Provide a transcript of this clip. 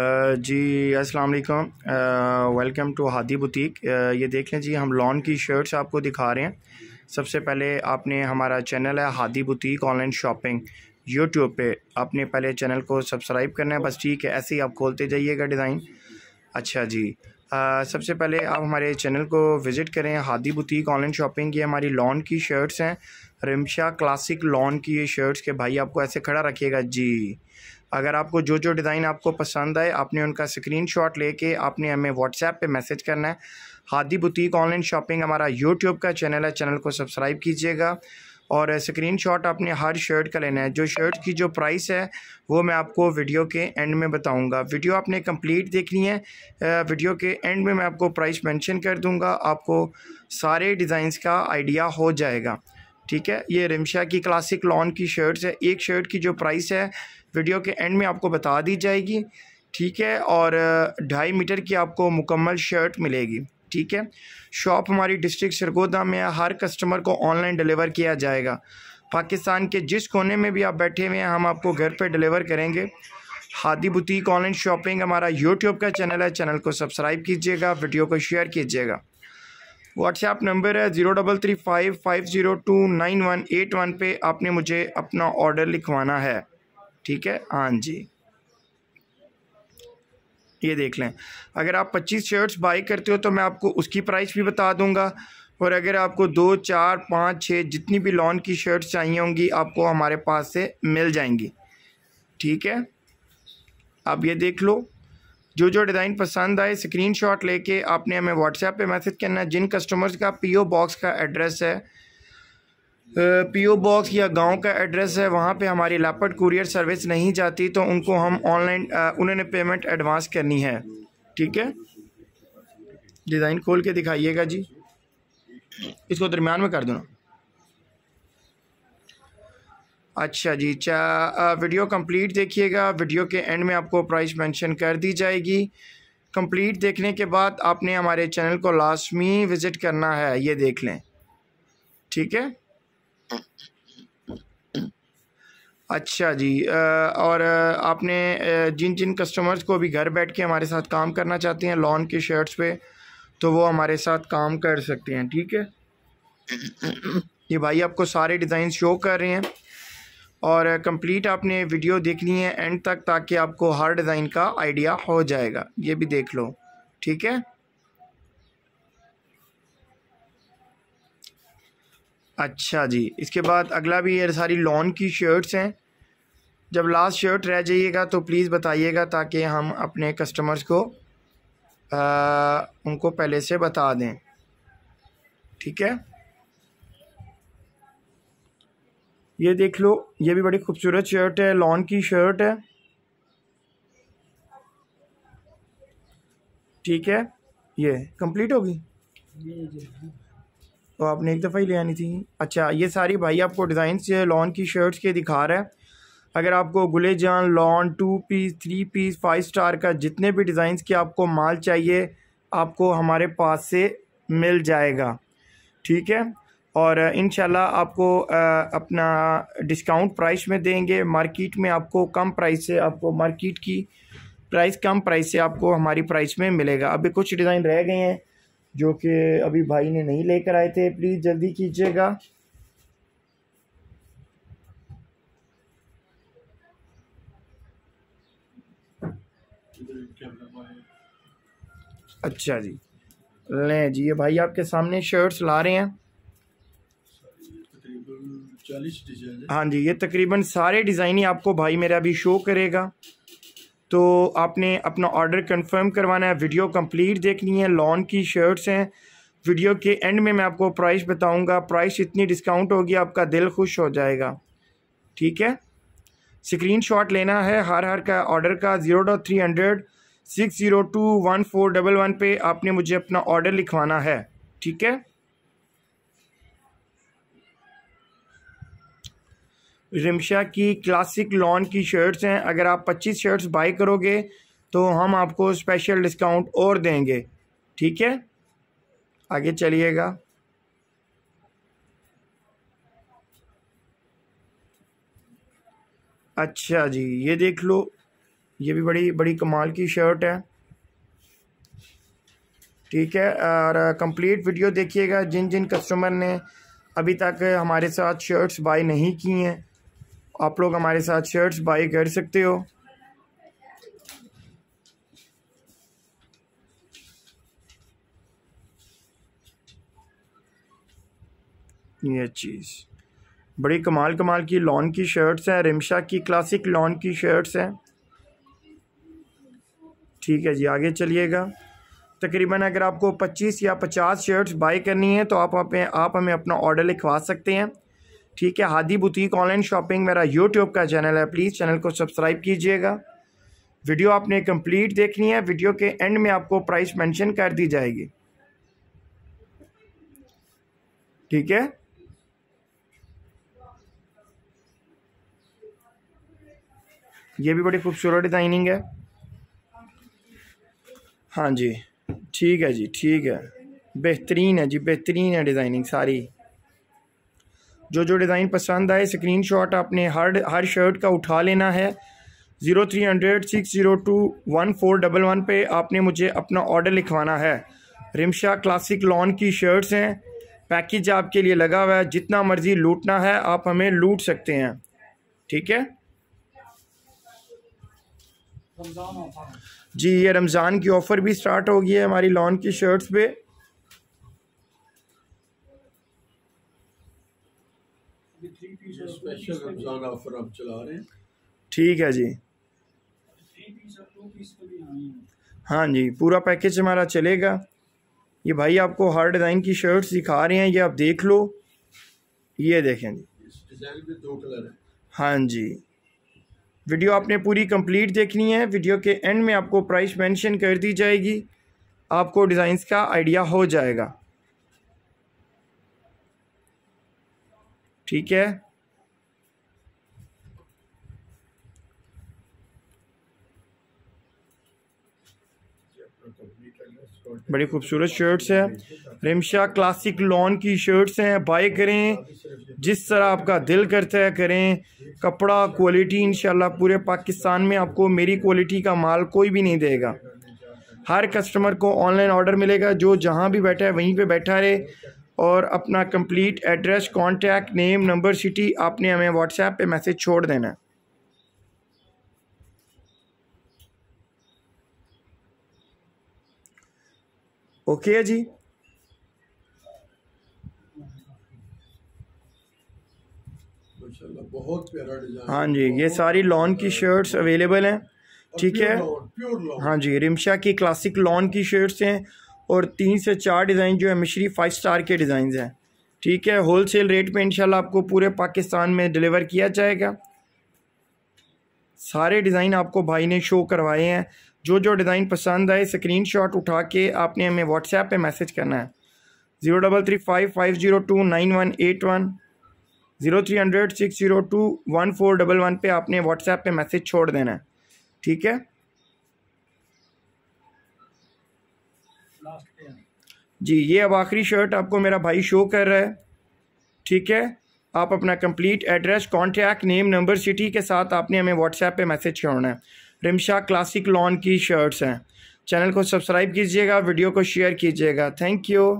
जी अस्सलाम वालेकुम welcome to Hadi boutique ये देख लें जी हम लॉन की शर्ट्स आपको दिखा रहे हैं सबसे पहले आपने हमारा चैनल है Hadi boutique online shopping YouTube पे आपने पहले चैनल को सब्सक्राइब करना है बस ठीक है ऐसे ही आप खोलते जाइएगा डिज़ाइन अच्छा जी आ, सबसे पहले आप हमारे चैनल को विज़िट करें हादी बुटीक ऑनलाइन शॉपिंग ये हमारी लॉन की शर्ट्स हैं रिमशा क्लासिक लॉन की ये शर्ट्स के भाई आपको ऐसे खड़ा रखिएगा जी अगर आपको जो जो डिज़ाइन आपको पसंद आए आपने उनका स्क्रीन शॉट लेके आपने हमें व्हाट्सएप पे मैसेज करना है हादी बुटीक ऑनलाइन शॉपिंग हमारा यूट्यूब का चैनल है चैनल को सब्सक्राइब कीजिएगा और स्क्रीन शॉट आपने हर शर्ट का लेना है जो शर्ट की जो प्राइस है वो मैं आपको वीडियो के एंड में बताऊंगा वीडियो आपने कंप्लीट देखनी है वीडियो के एंड में मैं आपको प्राइस मेंशन कर दूंगा आपको सारे डिज़ाइंस का आइडिया हो जाएगा ठीक है ये रिमशा की क्लासिक लॉन की शर्ट्स है एक शर्ट की जो प्राइस है वीडियो के एंड में आपको बता दी जाएगी ठीक है और ढाई मीटर की आपको मुकम्मल शर्ट मिलेगी ठीक है शॉप हमारी डिस्ट्रिक्ट सरगोदा में है हर कस्टमर को ऑनलाइन डिलीवर किया जाएगा पाकिस्तान के जिस कोने में भी आप बैठे हुए हैं हम आपको घर पर डिलीवर करेंगे हादी बुटीक ऑनलाइन शॉपिंग हमारा यूट्यूब का चैनल है चैनल को सब्सक्राइब कीजिएगा वीडियो को शेयर कीजिएगा व्हाट्सएप नंबर है zero double three five five zero two nine one eight one पे आपने मुझे अपना ऑर्डर लिखवाना है ठीक है हाँ जी ये देख लें अगर आप 25 शर्ट्स बाई करते हो तो मैं आपको उसकी प्राइस भी बता दूंगा और अगर आपको दो चार पाँच छः जितनी भी लॉन की शर्ट्स चाहिए होंगी आपको हमारे पास से मिल जाएंगी ठीक है आप ये देख लो जो जो डिज़ाइन पसंद आए स्क्रीनशॉट लेके आपने हमें व्हाट्सएप पे मैसेज करना है जिन कस्टमर्स का पीओ बॉक्स का एड्रेस है पीओ बॉक्स या गांव का एड्रेस है वहाँ पे हमारी लापट कुरियर सर्विस नहीं जाती तो उनको हम ऑनलाइन उन्होंने पेमेंट एडवांस करनी है ठीक है डिज़ाइन खोल के दिखाइएगा जी इसको दरमियान में कर दो अच्छा जी चा वीडियो कंप्लीट देखिएगा वीडियो के एंड में आपको प्राइस मेंशन कर दी जाएगी कंप्लीट देखने के बाद आपने हमारे चैनल को लास्ट में विज़िट करना है ये देख लें ठीक है अच्छा जी और आपने जिन जिन कस्टमर्स को भी घर बैठ के हमारे साथ काम करना चाहते हैं लॉन के शर्ट्स पे तो वो हमारे साथ काम कर सकते हैं ठीक है ये भाई आपको सारे डिज़ाइन शो कर रहे हैं और कंप्लीट आपने वीडियो देखनी है एंड तक ताकि आपको हर डिज़ाइन का आइडिया हो जाएगा ये भी देख लो ठीक है अच्छा जी इसके बाद अगला भी ये सारी लॉन की शर्ट्स हैं जब लास्ट शर्ट रह जाइएगा तो प्लीज़ बताइएगा ताकि हम अपने कस्टमर्स को आ, उनको पहले से बता दें ठीक है ये देख लो ये भी बड़ी खूबसूरत शर्ट है लॉन की शर्ट है ठीक है ये कंप्लीट होगी तो आपने एक दफ़ा ही ले आनी थी अच्छा ये सारी भाई आपको डिज़ाइंस लॉन की शर्ट्स के दिखा रहा है अगर आपको Gule Jaan lawn two piece three piece five star का जितने भी डिज़ाइंस के आपको माल चाहिए आपको हमारे पास से मिल जाएगा ठीक है और इन आपको अपना डिस्काउंट प्राइस में देंगे मार्केट में आपको कम प्राइस से आपको मार्केट की प्राइस कम प्राइस से आपको हमारी प्राइस में मिलेगा अभी कुछ डिज़ाइन रह गए हैं जो कि अभी भाई ने नहीं लेकर आए थे प्लीज़ जल्दी कीजिएगा अच्छा जी ले जी ये भाई आपके सामने शर्ट्स ला रहे हैं हाँ जी ये तकरीबन सारे डिज़ाइन ही आपको भाई मेरा अभी शो करेगा तो आपने अपना ऑर्डर कंफर्म करवाना है वीडियो कंप्लीट देखनी है लॉन की शर्ट्स हैं वीडियो के एंड में मैं आपको प्राइस बताऊंगा प्राइस इतनी डिस्काउंट होगी आपका दिल खुश हो जाएगा ठीक है शॉट लेना है हर हर का ऑर्डर का zero dot three hundred six zero two one four double one पे आपने मुझे अपना ऑर्डर लिखवाना है ठीक है रिमशा की क्लासिक लॉन की शर्ट्स हैं अगर आप 25 शर्ट्स बाई करोगे तो हम आपको स्पेशल डिस्काउंट और देंगे ठीक है आगे चलिएगा अच्छा जी ये देख लो ये भी बड़ी बड़ी कमाल की शर्ट है ठीक है और कंप्लीट वीडियो देखिएगा जिन जिन कस्टमर ने अभी तक हमारे साथ शर्ट्स बाय नहीं की हैं आप लोग हमारे साथ शर्ट्स बाई कर सकते हो ये चीज़ बड़ी कमाल कमाल की लॉन की शर्ट्स हैं रिमशा की क्लासिक लॉन की शर्ट्स हैं ठीक है जी आगे चलिएगा तकरीबन अगर आपको 25 या 50 शर्ट्स बाई करनी है तो आप आप, आप हमें अपना ऑर्डर लिखवा सकते हैं ठीक है हादी बुटीक ऑनलाइन शॉपिंग मेरा यूट्यूब का चैनल है प्लीज़ चैनल को सब्सक्राइब कीजिएगा वीडियो आपने कंप्लीट देखनी है वीडियो के एंड में आपको प्राइस मेंशन कर दी जाएगी ठीक है ये भी बड़ी खूबसूरत डिज़ाइनिंग है हाँ जी ठीक है जी ठीक है बेहतरीन है जी बेहतरीन है डिज़ाइनिंग सारी जो जो डिज़ाइन पसंद आए स्क्रीन शॉट आपने हर हर शर्ट का उठा लेना है zero three hundred six zero two one four double one पर आपने मुझे अपना ऑर्डर लिखवाना है रिमशा क्लासिक लॉन की शर्ट्स हैं पैकेज आपके लिए लगा हुआ है जितना मर्ज़ी लूटना है आप हमें लूट सकते हैं ठीक है जी ये रमज़ान की ऑफ़र भी स्टार्ट हो गई है हमारी लॉन की शर्ट्स पे स्पेशल ठीक है जी हाँ जी पूरा पैकेज हमारा चलेगा ये भाई आपको हर डिज़ाइन की शर्ट्स दिखा रहे हैं ये आप देख लो ये देखें जी डिज़ाइन में दो कलर है हाँ जी वीडियो आपने पूरी कंप्लीट देखनी है वीडियो के एंड में आपको प्राइस मेंशन कर दी जाएगी आपको डिज़ाइंस का आइडिया हो जाएगा ठीक है बड़ी खूबसूरत शर्ट्स हैं रिमशा क्लासिक लॉन की शर्ट्स हैं बाय करें जिस तरह आपका दिल करता है करें कपड़ा क्वालिटी इंशाल्लाह पूरे पाकिस्तान में आपको मेरी क्वालिटी का माल कोई भी नहीं देगा हर कस्टमर को ऑनलाइन ऑर्डर मिलेगा जो जहाँ भी बैठा है वहीं पे बैठा रहे और अपना complete address contact name number city आपने हमें व्हाट्सएप पे मैसेज छोड़ देना है ओके है जी बहुत प्यारा डिजाइन हाँ जी ये सारी लॉन की शर्ट्स अवेलेबल हैं ठीक है हाँ जी रिमशा की क्लासिक लॉन की शर्ट्स हैं और तीन से चार डिज़ाइन जो है मिश्री फाइव स्टार के डिज़ाइन हैं ठीक है होल सेल रेट पे इंशाल्लाह आपको पूरे पाकिस्तान में डिलीवर किया जाएगा सारे डिज़ाइन आपको भाई ने शो करवाए हैं जो जो डिज़ाइन पसंद आए शॉट उठा के आपने हमें व्हाट्सएप पर मैसेज करना है zero double three five five zero two nine one eight one zero three hundred six zero two one four double one पे आपने व्हाट्सएप पे मैसेज छोड़ देना है ठीक है जी ये अब आखिरी शर्ट आपको मेरा भाई शो कर रहा है ठीक है आप अपना complete address contact name number city के साथ आपने हमें व्हाट्सएप पे मैसेज करना है रिमशा क्लासिक लॉन की शर्ट्स हैं चैनल को सब्सक्राइब कीजिएगा वीडियो को शेयर कीजिएगा थैंक यू